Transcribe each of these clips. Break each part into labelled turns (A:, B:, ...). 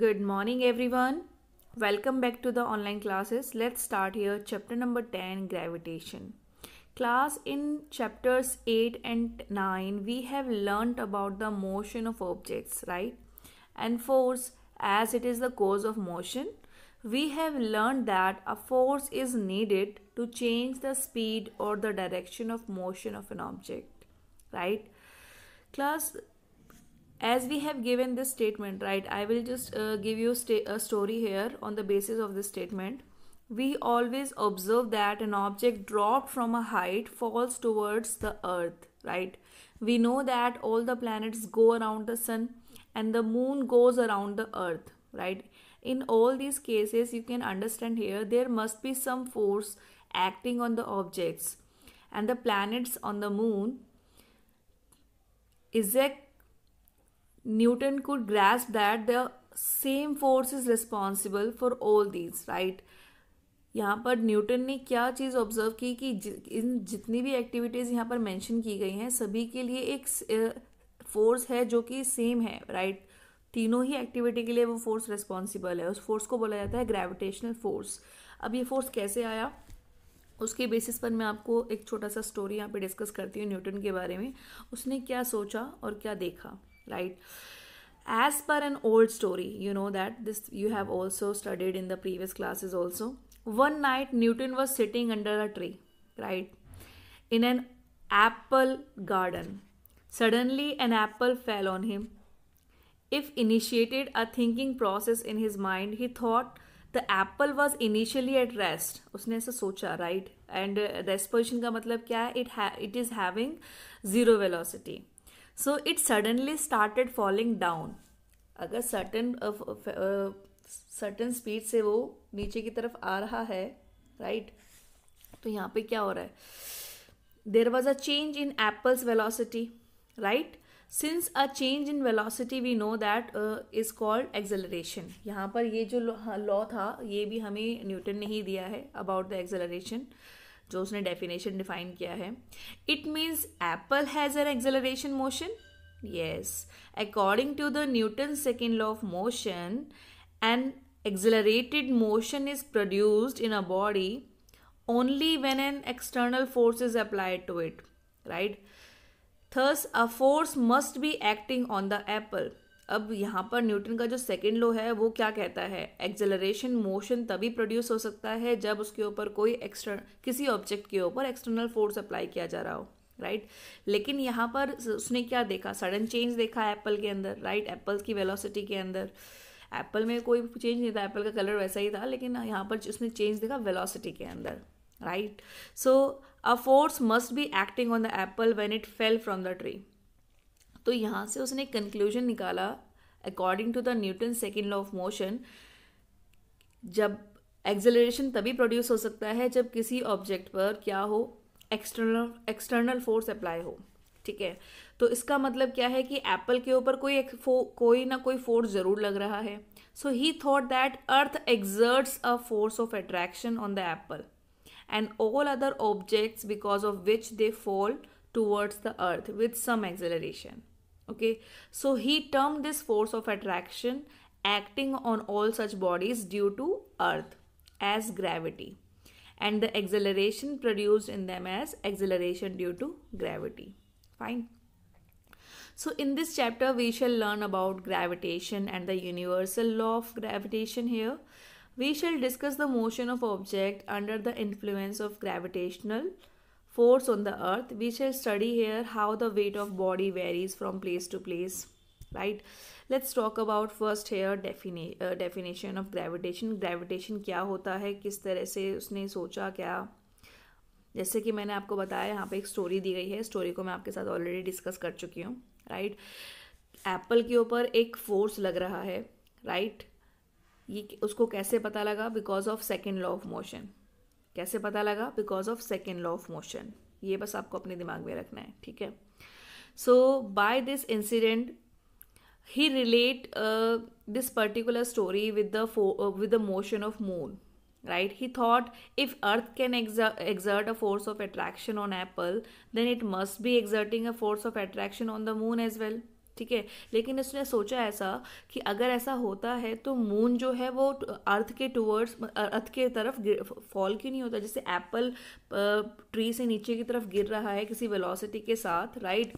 A: Good morning, everyone. Welcome back to the online classes. Let's start here, chapter number 10 gravitation. Class in chapters 8 and 9, we have learnt about the motion of objects, right? And force, as it is the cause of motion, we have learnt that a force is needed to change the speed or the direction of motion of an object, right? Class as we have given this statement right i will just uh, give you a story here on the basis of this statement we always observe that an object dropped from a height falls towards the earth right we know that all the planets go around the sun and the moon goes around the earth right in all these cases you can understand here there must be some force acting on the objects and the planets on the moon eject Newton could grasp that the same force is responsible for all these right यहाँ पर Newton ने क्या चीज़ observe की कि इन जितनी भी activities यहाँ पर मेंशन की गई हैं सभी के लिए एक फोर्स है जो कि सेम है राइट right? तीनों ही एक्टिविटी के लिए वो फोर्स रिस्पॉन्सिबल है उस फोर्स को बोला जाता है ग्रेविटेशनल फोर्स अब ये फोर्स कैसे आया उसके बेसिस पर मैं आपको एक छोटा सा स्टोरी यहाँ पे डिस्कस करती हूँ न्यूटन के बारे में उसने क्या सोचा और क्या देखा right as per an old story you know that this you have also studied in the previous classes also one night newton was sitting under a tree right in an apple garden suddenly an apple fell on him if initiated a thinking process in his mind he thought the apple was initially at rest उसने ऐसा सोचा right and uh, respiration का मतलब क्या है it ha- it is having zero velocity so it suddenly started falling down अगर certain certain speed से वो नीचे की तरफ आ रहा है राइट right? तो यहाँ पे क्या हो रहा है there was a change in apple's velocity right since a change in velocity we know that is called acceleration यहाँ पर ये जो लॉ हाँ, था ये भी हमें न्यूटन ने ही दिया है अबाउट द एक्सेलरेशन जो उसने डेफिनेशन डिफाइन किया है it means apple has an acceleration motion yes according to the Newton second law of motion an accelerated motion is produced in a body only when an external force is applied to it right thus a force must be acting on the apple अब यहाँ पर Newton का जो second law है वो क्या कहता है एक्जेलरेशन मोशन तभी प्रोड्यूस हो सकता है जब उसके ऊपर कोई एक्सटर्न किसी ऑब्जेक्ट के ऊपर एक्सटर्नल फोर्स अप्लाई किया जा रहा हो राइट right? लेकिन यहाँ पर उसने क्या देखा सडन चेंज देखा एप्पल के अंदर राइट right? एप्पल की वेलोसिटी के अंदर एप्पल में कोई चेंज नहीं था एप्पल का कलर वैसा ही था लेकिन यहाँ पर उसने चेंज देखा वेलोसिटी के अंदर right so a force must be acting on the apple when it fell from the tree तो यहाँ से उसने कंक्लूजन निकाला according to the Newton second law of motion जब एक्सेलरेशन तभी प्रोड्यूस हो सकता है जब किसी ऑब्जेक्ट पर क्या हो एक्सटर्नल एक्सटर्नल फोर्स अप्लाई हो ठीक है तो इसका मतलब क्या है कि एप्पल के ऊपर कोई कोई ना कोई फोर्स जरूर लग रहा है so he thought that earth exerts a force of attraction on the apple and all other objects because of which they fall towards the earth with some acceleration okay so he termed this force of attraction acting on all such bodies due to earth as gravity and the acceleration produced in them as acceleration due to gravity fine so in this chapter we shall learn about gravitation and the universal law of gravitation here we shall discuss the motion of object under the influence of gravitational force on the earth we shall study here how the weight of body varies from place to place right let's talk about first here defini- uh, definition of gravitation gravitation kya hota hai kis tarah se usne socha kya जैसे कि मैंने आपको बताया यहाँ पे एक story दी गई है स्टोरी को मैं आपके साथ ऑलरेडी डिस्कस कर चुकी हूँ राइट एप्पल के ऊपर एक फोर्स लग रहा है राइट right? ये उसको कैसे पता लगा because of second law of motion कैसे पता लगा because of second law of motion ये बस आपको अपने दिमाग में रखना है ठीक है so by this incident he relate this particular story with the with the motion of moon right he thought if earth can exert a force of attraction on apple then it must be exerting a force of attraction on the moon as well ठीक है लेकिन उसने सोचा ऐसा कि अगर ऐसा होता है तो मून जो है वो अर्थ के टूवर्ड्स अर्थ के तरफ फॉल क्यों नहीं होता जैसे एप्पल ट्री से नीचे की तरफ गिर रहा है किसी वेलोसिटी के साथ राइट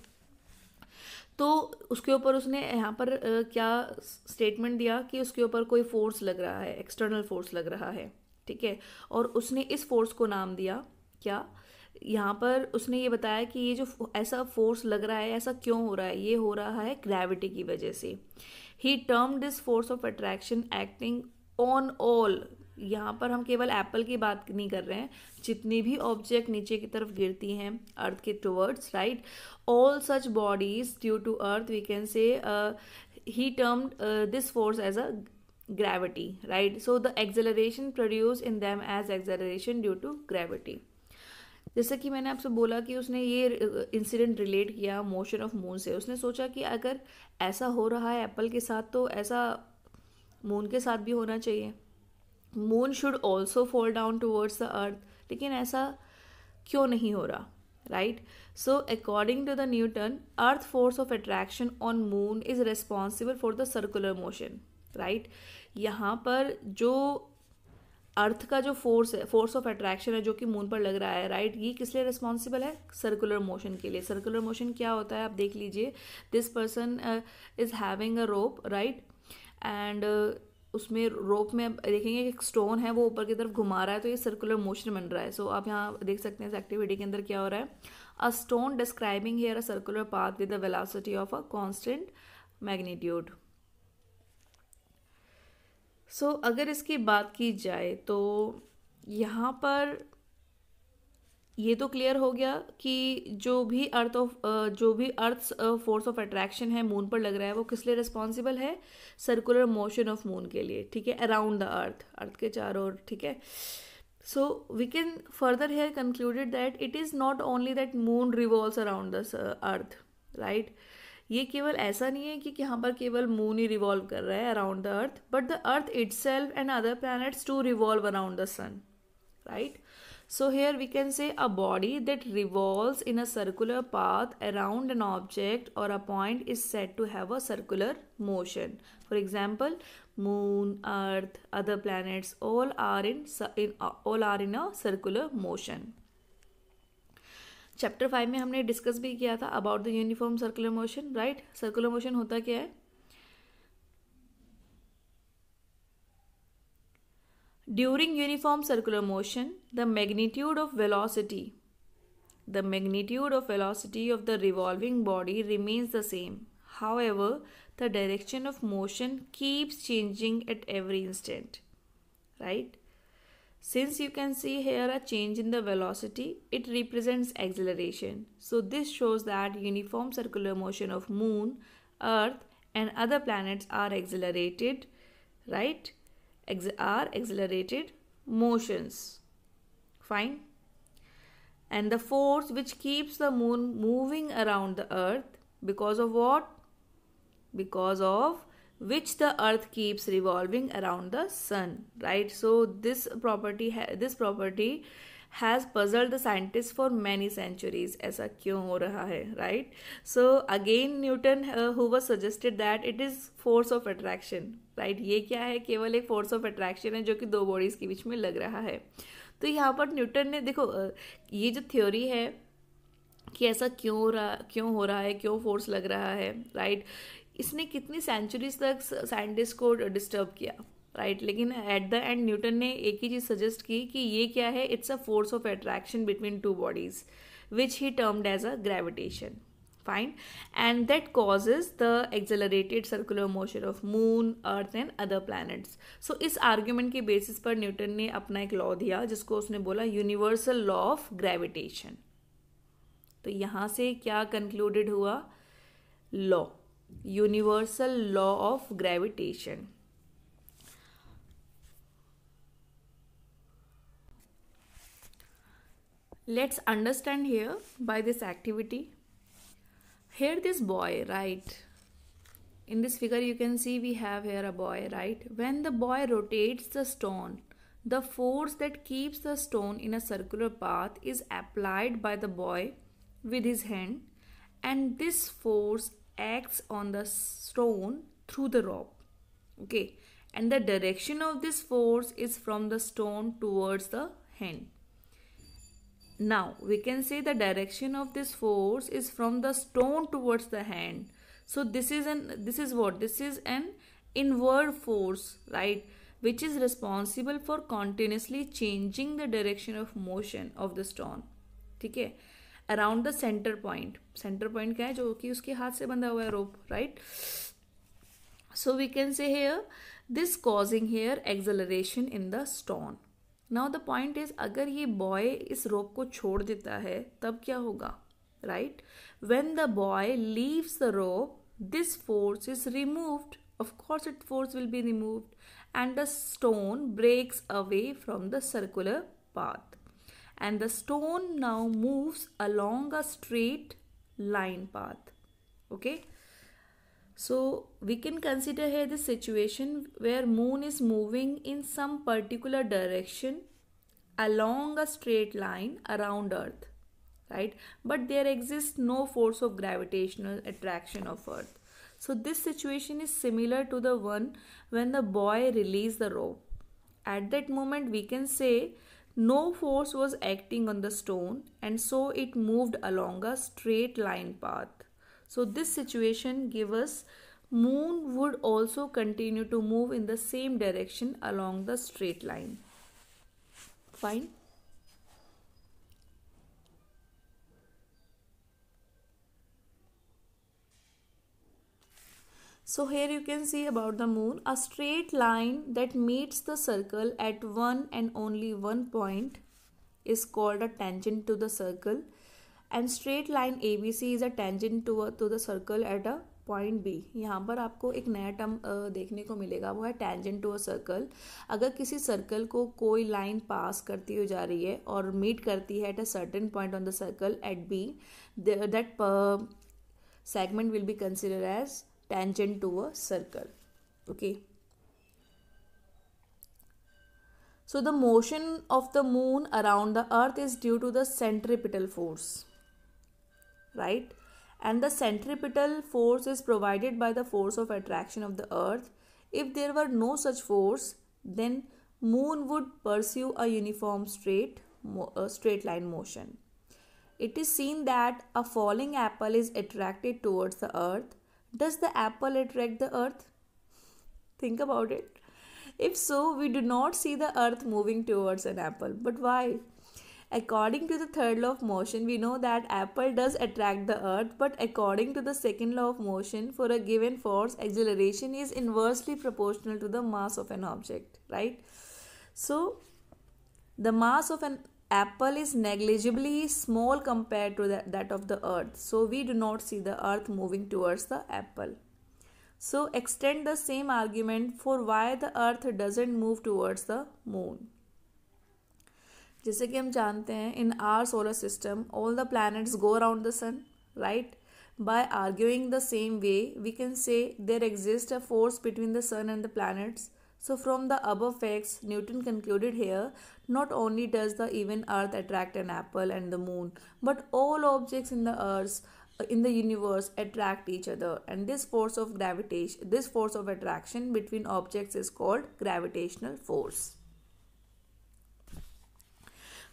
A: तो उसके ऊपर उसने यहाँ पर क्या स्टेटमेंट दिया कि उसके ऊपर कोई फोर्स लग रहा है एक्सटर्नल फोर्स लग रहा है ठीक है और उसने इस फोर्स को नाम दिया क्या यहाँ पर उसने ये बताया कि ये जो ऐसा फोर्स लग रहा है ऐसा क्यों हो रहा है ये हो रहा है ग्रेविटी की वजह से ही term this force of attraction acting on all यहाँ पर हम केवल एप्पल की बात नहीं कर रहे हैं जितनी भी ऑब्जेक्ट नीचे की तरफ गिरती हैं अर्थ के towards right all such bodies due to earth we can say he term this force as a gravity right so the acceleration produce in them as acceleration due to gravity जैसे कि मैंने आपसे बोला कि उसने ये incident relate किया motion of moon से उसने सोचा कि अगर ऐसा हो रहा है एप्पल के साथ तो ऐसा मून के साथ भी होना चाहिए moon should also fall down towards the earth लेकिन ऐसा क्यों नहीं हो रहा right so according to the Newton earth force of attraction on moon is responsible for the circular motion right यहाँ पर जो अर्थ का जो फोर्स है फोर्स ऑफ अट्रैक्शन है जो कि मून पर लग रहा है राइट ये किस लिए रिस्पॉन्सिबल है सर्कुलर मोशन के लिए सर्कुलर मोशन क्या होता है आप देख लीजिए this person is having a rope right and उसमें रोप में देखेंगे एक स्टोन है वो ऊपर की तरफ घुमा रहा है तो ये सर्कुलर मोशन बन रहा है सो so, आप यहाँ देख सकते हैं इस एक्टिविटी के अंदर क्या हो रहा है a stone describing here a circular path with the velocity of a constant magnitude so so, अगर इसकी बात की जाए तो यहाँ पर ये तो क्लियर हो गया कि जो भी अर्थ ऑफ जो भी अर्थ फोर्स ऑफ अट्रैक्शन है मून पर लग रहा है वो किस लिए रिस्पॉन्सिबल है सर्कुलर मोशन ऑफ मून के लिए ठीक है अराउंड द अर्थ अर्थ के चारों ओर ठीक है so we can further here concluded that it is not only that moon revolve around the earth right ये केवल ऐसा नहीं है कि यहाँ पर केवल मून ही रिवॉल्व कर रहा है around the earth but the earth itself and other planets too revolve around the sun right so here we can say a body that revolve in a circular path around an object और a point is said to have a circular motion for example moon earth other planets all are in all are in a circular motion chapter five में हमने discuss भी किया था about the uniform circular motion right circular motion होता क्या है during uniform circular motion the magnitude of velocity the magnitude of velocity of the revolving body remains the same however the direction of motion keeps changing at every instant right Since you can see here a change in the velocity, it represents acceleration. So this shows that uniform circular motion of moon, earth and other planets are accelerated, right? are accelerated motions. Fine. And the force which keeps the moon moving around the earth because of what? Because of which the earth keeps revolving around the sun right so this property this property has puzzled the scientist for many centuries ऐसा क्यों हो रहा है right so again Newton who was suggested that it is force of attraction right ये क्या है केवल एक फोर्स ऑफ अट्रैक्शन है जो कि दो बॉडीज़ के बीच में लग रहा है तो यहाँ पर न्यूटन ने देखो uh, ये जो थ्योरी है कि ऐसा क्यों रहा क्यों हो रहा है क्यों फोर्स लग रहा है राइट इसने कितनी सेंचुरीज तक साइंटिस्ट को डिस्टर्ब किया राइट right? लेकिन एट द एंड न्यूटन ने एक ही चीज सजेस्ट की कि ये क्या है it's a force of attraction between two bodies which he termed as a gravitation fine and that causes the accelerated circular motion of moon earth and other planets so इस argument के basis पर Newton ने अपना एक law दिया जिसको उसने बोला यूनिवर्सल लॉ ऑफ ग्रेविटेशन तो यहाँ से क्या कंक्लूडेड हुआ law universal law of gravitation. Let's understand here by this activity. Here this boy, right? In this figure you can see we have here a boy, right? When the boy rotates the stone, the force that keeps the stone in a circular path is applied by the boy with his hand and this force acts on the stone through the rope, Okay. And the direction of this force is from the stone towards the hand. Now, we can say the direction of this force is from the stone towards the hand. So, this is an this is what? This is an inward force, right? Which is responsible for continuously changing the direction of motion of the stone. Okay. Around the centre point centre point क्या है जो कि उसके हाथ से बंधा हुआ है rope right so we can say here this causing here acceleration in the stone now the point is अगर ये बॉय इस रोप को छोड़ देता है तब क्या होगा right when the boy leaves the rope this force is removed of course it force will be removed and the stone breaks away from the circular path and the stone now moves along a straight line path okay so we can consider here the situation where moon is moving in some particular direction along a straight line around earth right but there exists no force of gravitational attraction of earth so this situation is similar to the one when the boy released the rope at that moment we can say no force was acting on the stone, and so it moved along a straight line path. So, this situation gave us moon would also continue to move in the same direction along the straight line. Fine. so here you can see about the moon a straight line that meets the circle at one and only one point is called a tangent to the circle and straight line abc is a tangent to a, to the circle at a point B यहाँ पर आपको एक नया term देखने को मिलेगा वो है टेंजेंट टू अ सर्कल अगर किसी सर्कल को कोई लाइन पास करती हो जा रही है और मीट करती है at a certain point on the circle at B that segment will be consider as tangent to a circle okay so the motion of the moon around the earth is due to the centripetal force right and the centripetal force is provided by the force of attraction of the earth if there were no such force then moon would pursue a uniform straight a straight line motion it is seen that a falling apple is attracted towards the earth does the apple attract the earth? Think about it. If so, we do not see the earth moving towards an apple. But why? According to the third law of motion, we know that apple does attract the earth, but according to the second law of motion, for a given force, acceleration is inversely proportional to the mass of an object, right? So, the mass of an apple is negligibly small compared to that, of the earth so we do not see the earth moving towards the apple so extend the same argument for why the earth doesn't move towards the moon जैसे कि हम जानते हैं in our solar system all the planets go around the sun right by arguing the same way we can say there exists a force between the sun and the planets so from the above facts newton concluded here Not only does the even earth attract an apple and the moon, but all objects in the earth in the universe attract each other and this force of gravitation this force of attraction between objects is called gravitational force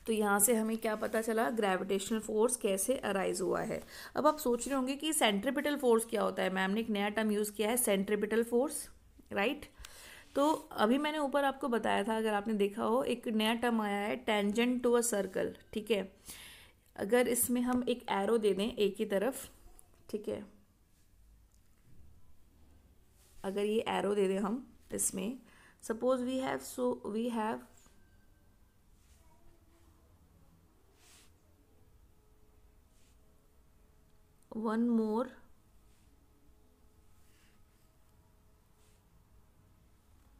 A: तो यहाँ से हमें क्या पता चला gravitational force कैसे arise हुआ है अब आप सोच रहे होंगे कि सेंट्रिपिटल फोर्स क्या होता है मैम ने एक नया टर्म यूज़ किया है सेंट्रिपिटल फोर्स राइट तो अभी मैंने ऊपर आपको बताया था अगर आपने देखा हो एक नया टर्म आया है टेंजेंट टू अ सर्कल ठीक है अगर इसमें हम एक एरो दे दें एक ही तरफ ठीक है अगर ये एरो दे दें हम इसमें suppose we have so we have one more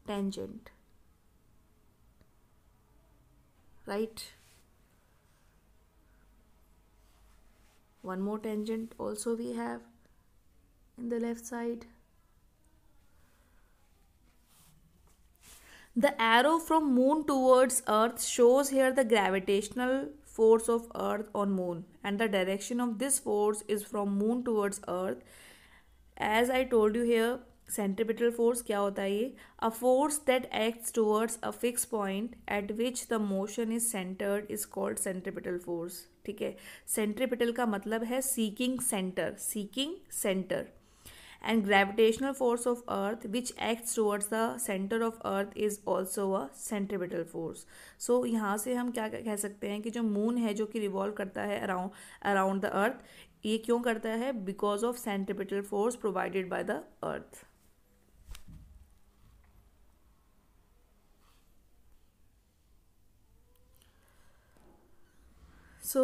A: tangent right one more tangent also we have in the left side the arrow from moon towards earth shows here the gravitational force of earth on moon and the direction of this force is from moon towards earth as i told you here centripetal force क्या होता है ये a force that acts towards a fix point at which the motion is centred is called centripetal force ठीक है centripetal का मतलब है seeking centre seeking centre and gravitational force of earth which acts towards the centre of earth is also a centripetal force so यहाँ से हम क्या कह सकते हैं कि जो मून है जो कि रिवॉल्व करता है अराउंड द अर्थ ये क्यों करता है because of centripetal force provided by the earth so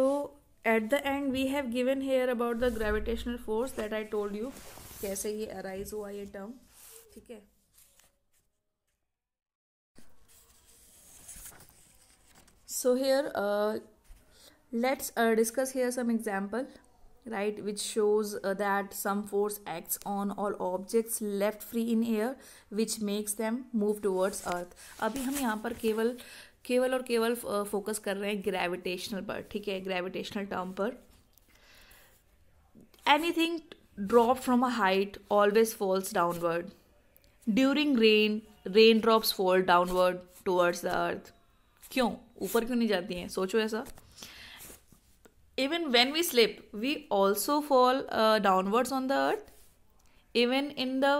A: at the end we have given here about the gravitational force that I told you kaise ye arise hua ye term theek hai so here uh, let's uh, discuss here some example right which shows uh, that some force acts on all objects left free in air which makes them move towards earth abhi hum yahan par keval केवल और केवल focus कर रहे हैं gravitational पर ठीक है gravitational term पर anything drop from a height always falls downward during rain rain drops fall downward towards the earth क्यों ऊपर क्यों नहीं जाती हैं सोचो ऐसा even when we slip we also fall downwards on the earth even in the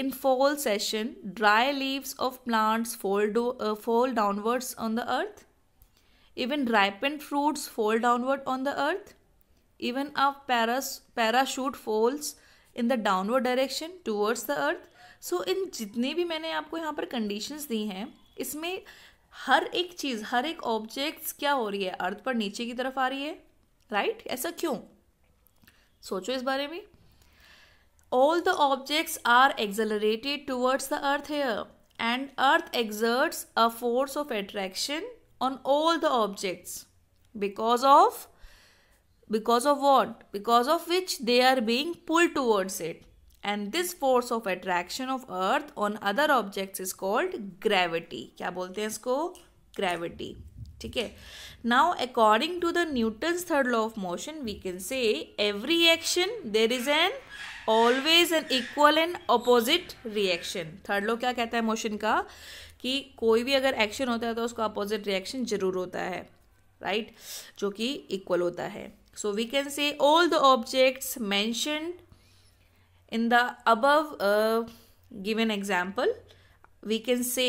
A: In fall session, dry leaves of plants fall, do, uh, fall downwards on the earth. Even ripened fruits fall downward on the earth. Even a paras, parachute falls in the downward direction towards the earth so इन जितने भी मैंने आपको यहाँ पर conditions दी हैं इसमें हर एक चीज़ हर एक ऑब्जेक्ट्स क्या हो रही है अर्थ पर नीचे की तरफ आ रही है राइट right? ऐसा क्यों सोचो इस बारे में all the objects are accelerated towards the earth here and earth exerts a force of attraction on all the objects because of because of what because of which they are being pulled towards it and this force of attraction of earth on other objects is called gravity क्या बोलते हैं इसको gravity ठीक है now according to the Newton's third law of motion we can say every action there is an always an equal and opposite reaction third law क्या कहता है motion का कि कोई भी अगर एक्शन होता है तो उसका अपोजिट रिएक्शन जरूर होता है राइट right? जो कि इक्वल होता है so we can say all the objects mention in the above given example we can say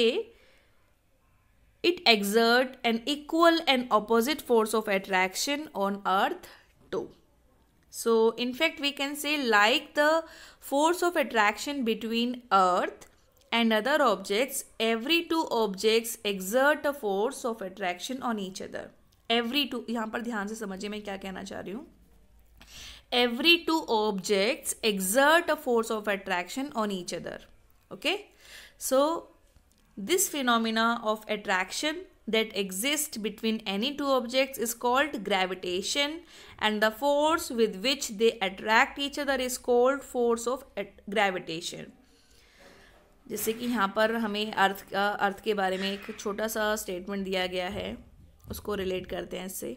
A: it exert an equal and opposite force of attraction on earth too So, in fact, we can say like the force of attraction between Earth and other objects, every two objects exert a force of attraction on each other. Every two, yahan par dhyan se समझिए main kya kehna cha rahi hu Every two objects exert a force of attraction on each other. Okay? So, this phenomena of attraction that exist between any two objects is called gravitation and the force with which they attract each other is called force of gravitation जैसे कि यहाँ पर हमें अर्थ का अर्थ के बारे में एक छोटा सा स्टेटमेंट दिया गया है उसको रिलेट करते हैं इससे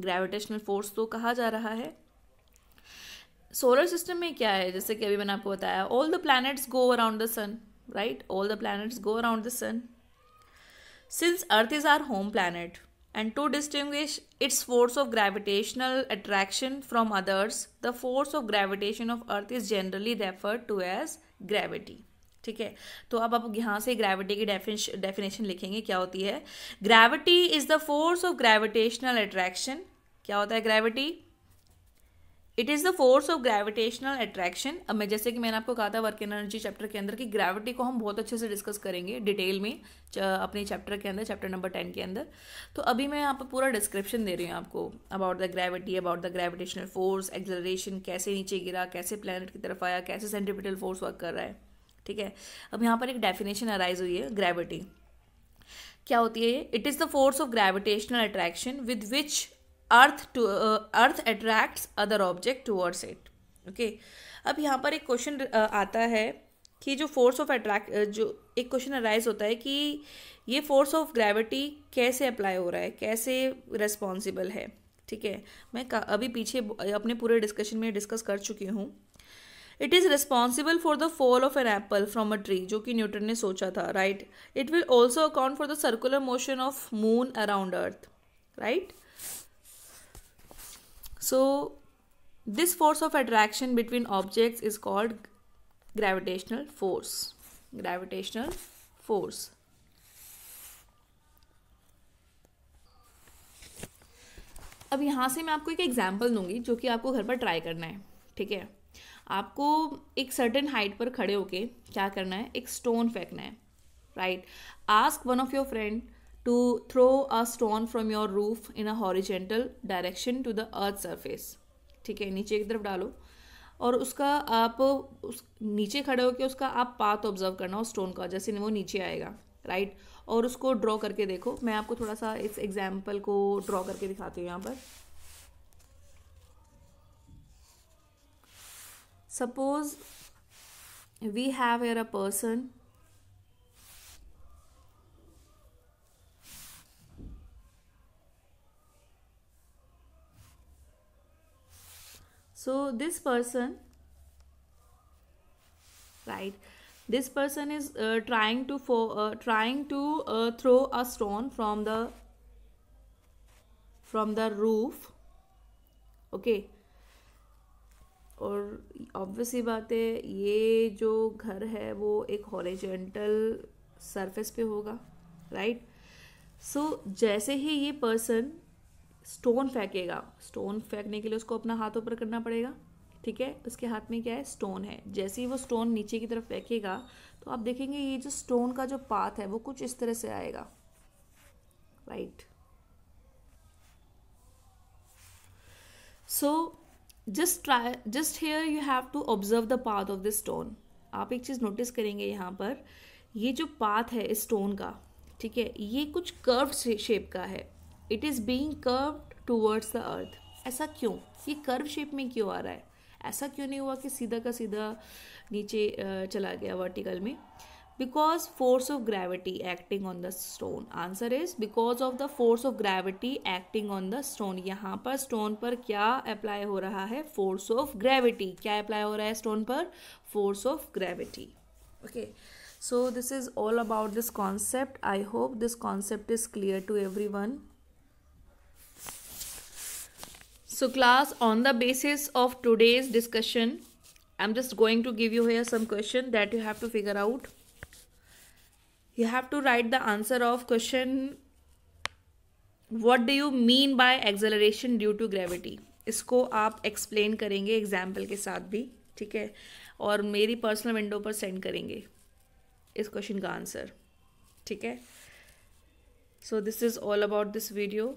A: ग्रेविटेशनल फोर्स तो कहा जा रहा है सोलर सिस्टम में क्या है जैसे कि अभी मैंने आपको बताया all the planets go around the sun right all the planets go around the sun Since Earth is our home planet, and to distinguish its force of gravitational attraction from others, the force of gravitation of Earth is generally referred to as gravity. ठीक है तो अब आप यहां से gravity की definition लिखेंगे क्या होती है gravity is the force of gravitational attraction क्या होता है gravity it is the force of gravitational attraction अब मैं जैसे कि मैंने आपको कहा था वर्क एनर्जी चैप्टर के अंदर कि ग्रेविटी को हम बहुत अच्छे से डिस्कस करेंगे डिटेल में अपने चैप्टर के अंदर चैप्टर नंबर टेन के अंदर तो अभी मैं यहाँ पर पूरा डिस्क्रिप्शन दे रही हूँ आपको about the gravity about the gravitational force acceleration कैसे नीचे गिरा कैसे प्लानट की तरफ आया कैसे सेंटिपिटल फोर्स वर्क कर रहा है ठीक है अब यहाँ पर एक डेफिनेशन अराइज हुई है ग्रेविटी क्या होती है it is the force of gravitational attraction with which earth to uh, earth attracts other object towards it okay अब यहाँ पर एक क्वेश्चन uh, आता है कि जो फोर्स ऑफ अट्रैक्ट जो एक क्वेश्चन अराइज होता है कि ये फोर्स ऑफ ग्रेविटी कैसे अप्लाई हो रहा है कैसे रेस्पॉन्सिबल है ठीक है मैं अभी पीछे अपने पूरे डिस्कशन में डिस्कस कर चुकी हूँ it is responsible for the fall of an apple from a tree जो कि न्यूटन ने सोचा था right it will also account for the circular motion of moon around earth right so this force of attraction between objects is called gravitational force gravitational force अब यहाँ से मैं आपको एक एग्जाम्पल दूंगी जो कि आपको घर पर ट्राई करना है ठीक है आपको एक सर्टेन हाइट पर खड़े होके क्या करना है एक स्टोन फेंकना है right ask one of your friend to throw a stone from your roof in a horizontal direction to the earth surface ठीक है नीचे की तरफ डालो और उसका आप उस नीचे खड़े होकर उसका आप पाथ ऑब्जर्व करना उस स्टोन का जैसे वो नीचे आएगा राइट और उसको ड्रॉ करके देखो मैं आपको थोड़ा सा इस एग्जाम्पल को ड्रॉ करके दिखाती हूँ यहाँ पर suppose we have here a person so this person right this person is uh, trying to for uh, trying to uh, throw a stone from the from the roof okay और obviously बात है ये जो घर है वो एक horizontal surface पे होगा राइट right? सो so, जैसे ही ये पर्सन स्टोन फेंकेगा स्टोन फेंकने के लिए उसको अपना हाथ ऊपर करना पड़ेगा ठीक है उसके हाथ में क्या है स्टोन है जैसे ही वो स्टोन नीचे की तरफ फेंकेगा तो आप देखेंगे ये जो स्टोन का जो पाथ है वो कुछ इस तरह से आएगा right so just try just here you have to observe the path of the stone आप एक चीज़ नोटिस करेंगे यहाँ पर ये जो पाथ है इस स्टोन का ठीक है ये कुछ कर्व शेप का है it is being curve towards the earth ऐसा क्यों ये कर्व शेप में क्यों आ रहा है ऐसा क्यों नहीं हुआ कि सीधा का सीधा नीचे चला गया वर्टिकल में because force of gravity acting on the stone answer is because of the force of gravity acting on the stone यहाँ पर स्टोन पर क्या अप्लाई हो रहा है फोर्स ऑफ ग्रेविटी क्या अप्लाई हो रहा है स्टोन पर force of gravity okay so this is all about this concept I hope this concept is clear to everyone So class, on the basis of today's discussion, I'm just going to give you here some question that you have to figure out. You have to write the answer of question what do you mean by acceleration due to gravity इसको आप explain करेंगे example के साथ भी ठीक है और मेरी पर्सनल विंडो पर सेंड करेंगे इस क्वेश्चन का आंसर ठीक है so this is all about this video